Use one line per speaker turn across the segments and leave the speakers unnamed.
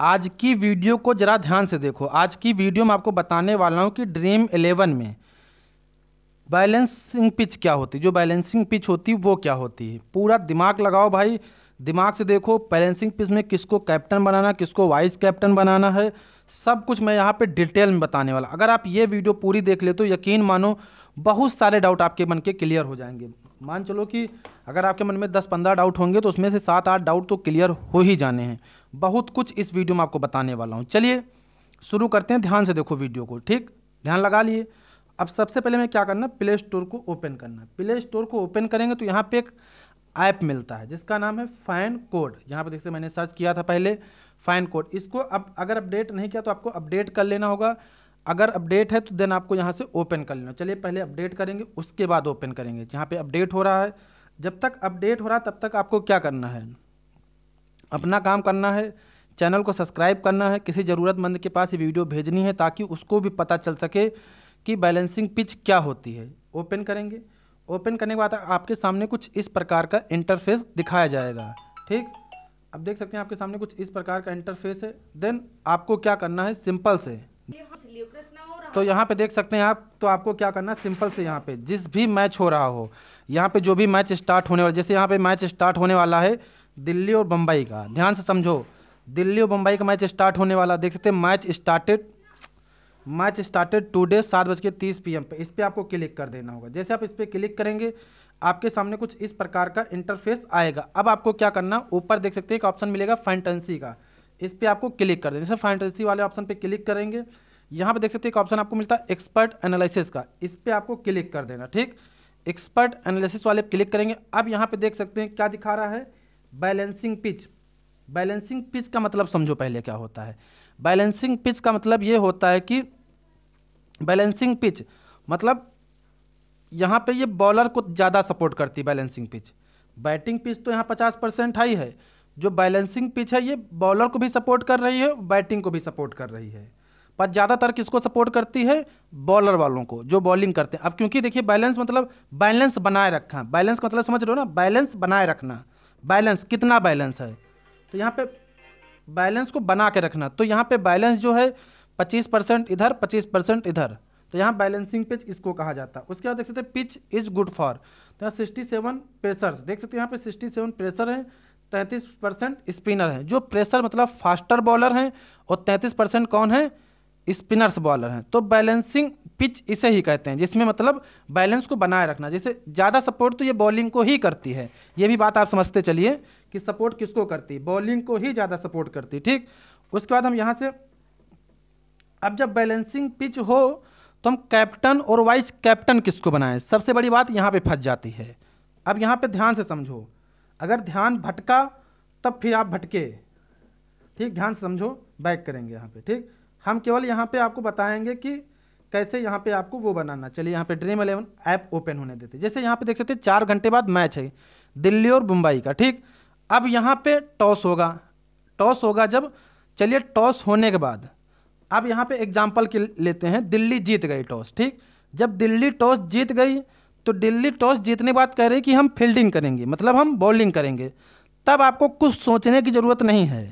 आज की वीडियो को ज़रा ध्यान से देखो आज की वीडियो में आपको बताने वाला हूँ कि ड्रीम इलेवन में बैलेंसिंग पिच क्या होती है जो बैलेंसिंग पिच होती वो क्या होती है पूरा दिमाग लगाओ भाई दिमाग से देखो बैलेंसिंग पिच में किसको कैप्टन बनाना किसको वाइस कैप्टन बनाना है सब कुछ मैं यहाँ पे डिटेल में बताने वाला अगर आप ये वीडियो पूरी देख ले तो यकीन मानो बहुत सारे डाउट आपके मन के क्लियर हो जाएंगे मान चलो कि अगर आपके मन में दस पंद्रह डाउट होंगे तो उसमें से सात आठ डाउट तो क्लियर हो ही जाने हैं बहुत कुछ इस वीडियो में आपको बताने वाला हूँ चलिए शुरू करते हैं ध्यान से देखो वीडियो को ठीक ध्यान लगा लिए अब सबसे पहले मैं क्या करना प्ले स्टोर को ओपन करना प्ले स्टोर को ओपन करेंगे तो यहाँ पे एक ऐप मिलता है जिसका नाम है फाइन कोड यहाँ पे देखते मैंने सर्च किया था पहले फाइन कोड इसको अब अगर अपडेट नहीं किया तो आपको अपडेट कर लेना होगा अगर अपडेट है तो देन आपको यहाँ से ओपन कर लेना चलिए पहले अपडेट करेंगे उसके बाद ओपन करेंगे जहाँ पर अपडेट हो रहा है जब तक अपडेट हो रहा है तब तक आपको क्या करना है अपना काम करना है चैनल को सब्सक्राइब करना है किसी ज़रूरतमंद के पास ये वीडियो भेजनी है ताकि उसको भी पता चल सके कि बैलेंसिंग पिच क्या होती है ओपन करेंगे ओपन करने के बाद आपके सामने कुछ इस प्रकार का इंटरफेस दिखाया जाएगा ठीक अब देख सकते हैं आपके सामने कुछ इस प्रकार का इंटरफेस है देन आपको क्या करना है सिंपल से तो यहाँ पे देख सकते हैं आप तो आपको क्या करना है सिंपल से यहाँ पे जिस भी मैच हो रहा हो यहाँ पे जो भी मैच स्टार्ट होने वाला जैसे यहाँ पे मैच स्टार्ट होने वाला है दिल्ली और बम्बई का ध्यान से समझो दिल्ली और बम्बई का मैच स्टार्ट होने वाला देख सकते हैं match started match started today सात बज के तीस पी पे इस पर आपको क्लिक कर देना होगा जैसे आप इस पर क्लिक करेंगे आपके सामने कुछ इस प्रकार का इंटरफेस आएगा अब आपको क्या करना ऊपर देख सकते हैं एक ऑप्शन मिलेगा फैंटेंसी का इस पर आपको क्लिक कर देना जैसे फैंटेंसी वाले ऑप्शन पर क्लिक करेंगे यहाँ पर देख सकते हैं एक ऑप्शन आपको मिलता है एक्सपर्ट एनालिसिस का इस पर आपको क्लिक कर देना ठीक एक्सपर्ट एनालिसिस वाले क्लिक करेंगे अब यहाँ पर देख सकते हैं क्या दिखा रहा है बैलेंसिंग पिच बैलेंसिंग पिच का मतलब समझो पहले क्या होता है बैलेंसिंग पिच का मतलब ये होता है कि बैलेंसिंग पिच मतलब यहाँ पे ये बॉलर को ज़्यादा सपोर्ट करती है बैलेंसिंग पिच बैटिंग पिच तो यहाँ पचास परसेंट हाई है जो बैलेंसिंग पिच है ये बॉलर को भी सपोर्ट कर रही है बैटिंग को भी सपोर्ट कर रही है पर ज़्यादातर किसको सपोर्ट करती है बॉलर वालों को जो बॉलिंग करते हैं अब क्योंकि देखिए बैलेंस मतलब बैलेंस बनाए रखना बैलेंस मतलब समझ रहे हो ना बैलेंस बनाए रखना बैलेंस कितना बैलेंस है तो यहाँ पे बैलेंस को बना के रखना तो यहाँ पे बैलेंस जो है पच्चीस परसेंट इधर पच्चीस परसेंट इधर तो यहाँ बैलेंसिंग पिच इसको कहा जाता है उसके बाद देख सकते हैं पिच इज गुड फॉर तो यहाँ सिक्सटी सेवन प्रेशर देख सकते हैं यहाँ पे सिक्सटी सेवन प्रेशर है तैंतीस परसेंट स्पिनर हैं जो प्रेशर मतलब फास्टर बॉलर हैं और तैंतीस परसेंट कौन है स्पिनर्स बॉलर हैं तो बैलेंसिंग पिच इसे ही कहते हैं जिसमें मतलब बैलेंस को बनाए रखना जैसे ज़्यादा सपोर्ट तो ये बॉलिंग को ही करती है ये भी बात आप समझते चलिए कि सपोर्ट किसको करती है बॉलिंग को ही ज़्यादा सपोर्ट करती ठीक उसके बाद हम यहाँ से अब जब बैलेंसिंग पिच हो तो हम कैप्टन और वाइस कैप्टन किसको बनाएं सबसे बड़ी बात यहाँ पे फंस जाती है अब यहाँ पे ध्यान से समझो अगर ध्यान भटका तब फिर आप भटके ठीक ध्यान से समझो बैक करेंगे यहाँ पे ठीक हम केवल यहाँ पे आपको बताएंगे कि कैसे यहाँ पे आपको वो बनाना चलिए यहाँ पे ड्रीम इलेवन ऐप ओपन होने देते जैसे यहाँ पे देख सकते हैं चार घंटे बाद मैच है दिल्ली और मुंबई का ठीक अब यहाँ पे टॉस होगा टॉस होगा जब चलिए टॉस होने के बाद अब यहाँ पे एग्जाम्पल के लेते हैं दिल्ली जीत गई टॉस ठीक जब दिल्ली टॉस जीत गई तो दिल्ली टॉस जीतने के बाद कह रही कि हम फील्डिंग करेंगे मतलब हम बॉलिंग करेंगे तब आपको कुछ सोचने की ज़रूरत नहीं है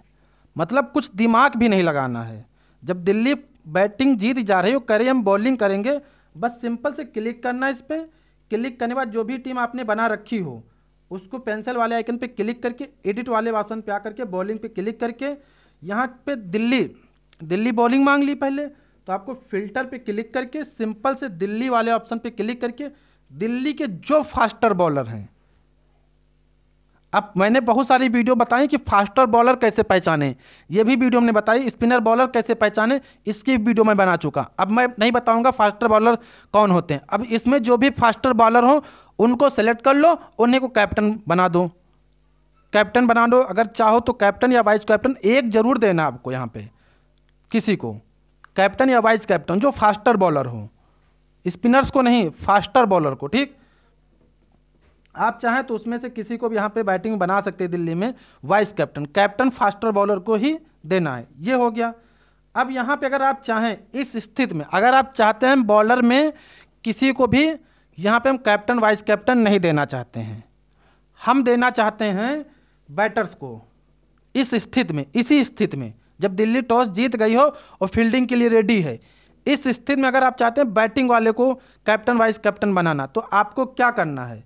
मतलब कुछ दिमाग भी नहीं लगाना है जब दिल्ली बैटिंग जीत जा रही हो करे हम बॉलिंग करेंगे बस सिंपल से क्लिक करना इस पर क्लिक करने के बाद जो भी टीम आपने बना रखी हो उसको पेंसिल वाले आइकन पे क्लिक करके एडिट वाले ऑप्शन पे आकर के बॉलिंग पे क्लिक करके यहाँ पे दिल्ली दिल्ली बॉलिंग मांग ली पहले तो आपको फिल्टर पे क्लिक करके सिंपल से दिल्ली वाले ऑप्शन पे क्लिक करके दिल्ली के जो फास्टर बॉलर हैं अब मैंने बहुत सारी वीडियो बताई कि फास्टर बॉलर कैसे पहचाने ये भी वीडियो हमने बताई स्पिनर बॉलर कैसे पहचाने इसकी वीडियो मैं बना चुका अब मैं नहीं बताऊंगा फास्टर बॉलर कौन होते हैं अब इसमें जो भी फास्टर बॉलर हों उनको सेलेक्ट कर लो उन्हीं को कैप्टन बना दो कैप्टन बना दो अगर चाहो तो कैप्टन या वाइस कैप्टन एक जरूर देना आपको यहाँ पर किसी को कैप्टन या वाइस कैप्टन जो फास्टर बॉलर हो स्पिनर्स को नहीं फास्टर बॉलर को ठीक आप चाहें तो उसमें से किसी को भी यहाँ पे बैटिंग बना सकते हैं दिल्ली में vice captain captain faster bowler को ही देना है ये हो गया अब यहाँ पे अगर आप चाहें इस स्थिति में अगर आप चाहते हैं बॉलर में किसी को भी यहाँ पे हम कैप्टन वाइस कैप्टन नहीं देना चाहते हैं हम देना चाहते हैं बैटर्स को इस स्थिति में इसी स्थिति में जब दिल्ली टॉस जीत गई हो और फील्डिंग के लिए रेडी है इस स्थिति में अगर आप चाहते हैं बैटिंग वाले को कैप्टन वाइस कैप्टन बनाना तो आपको क्या करना है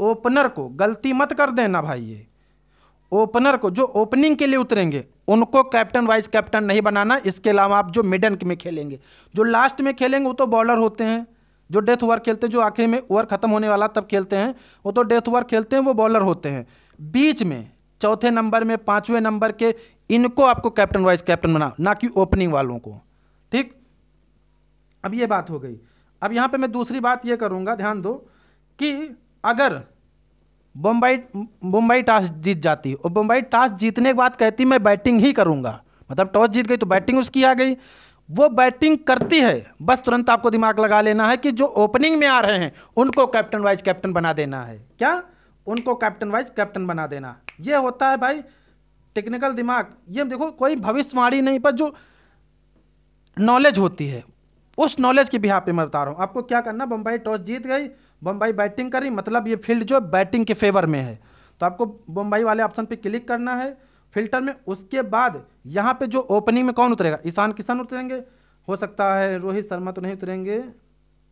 ओपनर को गलती मत कर देना भाई ये ओपनर को जो ओपनिंग के लिए उतरेंगे उनको कैप्टन वाइस कैप्टन नहीं बनाना इसके अलावा आप जो मिडन में खेलेंगे जो लास्ट में खेलेंगे वो तो बॉलर होते हैं जो डेथ ओवर खेलते हैं जो आखिरी में ओवर खत्म होने वाला तब खेलते हैं वो तो डेथ ओवर खेलते हैं वो बॉलर होते हैं बीच में चौथे नंबर में पाँचवें नंबर के इनको आपको कैप्टन वाइस कैप्टन बना ना कि ओपनिंग वालों को ठीक अब ये बात हो गई अब यहाँ पे मैं दूसरी बात ये करूँगा ध्यान दो कि अगर बम्बई मुंबई टॉस जीत जाती और बम्बई टॉस जीतने के बाद कहती मैं बैटिंग ही करूंगा मतलब टॉस जीत गई तो बैटिंग उसकी आ गई वो बैटिंग करती है बस तुरंत आपको दिमाग लगा लेना है कि जो ओपनिंग में आ रहे हैं उनको कैप्टन वाइज कैप्टन बना देना है क्या उनको कैप्टन वाइज कैप्टन बना देना ये होता है भाई टेक्निकल दिमाग ये देखो कोई भविष्यवाणी नहीं पर जो नॉलेज होती है उस नॉलेज के बिहार पे मैं बता रहा हूँ आपको क्या करना बम्बई टॉस जीत गई बम्बई बैटिंग करी मतलब ये फील्ड जो बैटिंग के फेवर में है तो आपको बम्बई वाले ऑप्शन पे क्लिक करना है फिल्टर में उसके बाद यहाँ पे जो ओपनिंग में कौन उतरेगा ईशान किशन उतरेंगे हो सकता है रोहित शर्मा तो नहीं उतरेंगे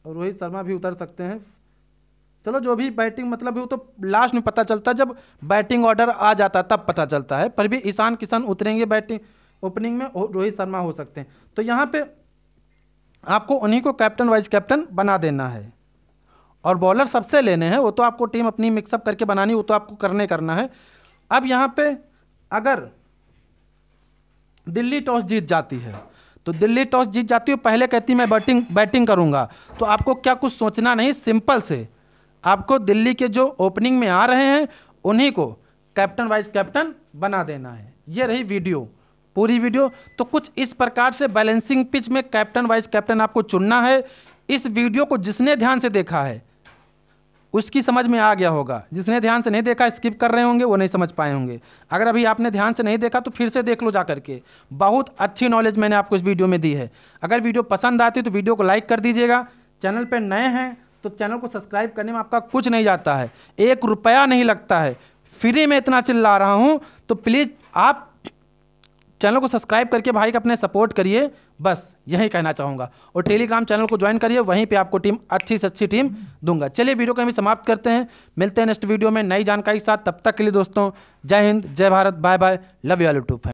और रोहित शर्मा भी उतर सकते हैं चलो जो भी बैटिंग मतलब वो तो लास्ट में पता चलता है जब बैटिंग ऑर्डर आ जाता है तब पता चलता है पर भी ईशान किशन उतरेंगे बैटिंग ओपनिंग में रोहित शर्मा हो सकते हैं तो यहाँ पे आपको उन्हीं को कैप्टन वाइस कैप्टन बना देना है और बॉलर सबसे लेने हैं वो तो आपको टीम अपनी मिक्सअप करके बनानी वो तो आपको करने करना है अब यहाँ पे अगर दिल्ली टॉस जीत जाती है तो दिल्ली टॉस जीत जाती है पहले कहती मैं बैटिंग बैटिंग करूँगा तो आपको क्या कुछ सोचना नहीं सिंपल से आपको दिल्ली के जो ओपनिंग में आ रहे हैं उन्हीं को कैप्टन वाइस कैप्टन बना देना है ये रही वीडियो पूरी वीडियो तो कुछ इस प्रकार से बैलेंसिंग पिच में कैप्टन वाइस कैप्टन आपको चुनना है इस वीडियो को जिसने ध्यान से देखा है उसकी समझ में आ गया होगा जिसने ध्यान से नहीं देखा स्किप कर रहे होंगे वो नहीं समझ पाए होंगे अगर अभी आपने ध्यान से नहीं देखा तो फिर से देख लो जा करके बहुत अच्छी नॉलेज मैंने आपको इस वीडियो में दी है अगर वीडियो पसंद आती तो वीडियो को लाइक कर दीजिएगा चैनल पर नए हैं तो चैनल को सब्सक्राइब करने में आपका कुछ नहीं जाता है एक रुपया नहीं लगता है फ्री में इतना चिल्ला रहा हूँ तो प्लीज़ आप चैनल को सब्सक्राइब करके भाई का अपने सपोर्ट करिए बस यही कहना चाहूँगा और टेलीग्राम चैनल को ज्वाइन करिए वहीं पे आपको टीम अच्छी से अच्छी टीम दूंगा चलिए वीडियो को हम समाप्त करते हैं मिलते हैं नेक्स्ट वीडियो में नई जानकारी के साथ तब तक के लिए दोस्तों जय हिंद जय Bharat bye bye love you YouTube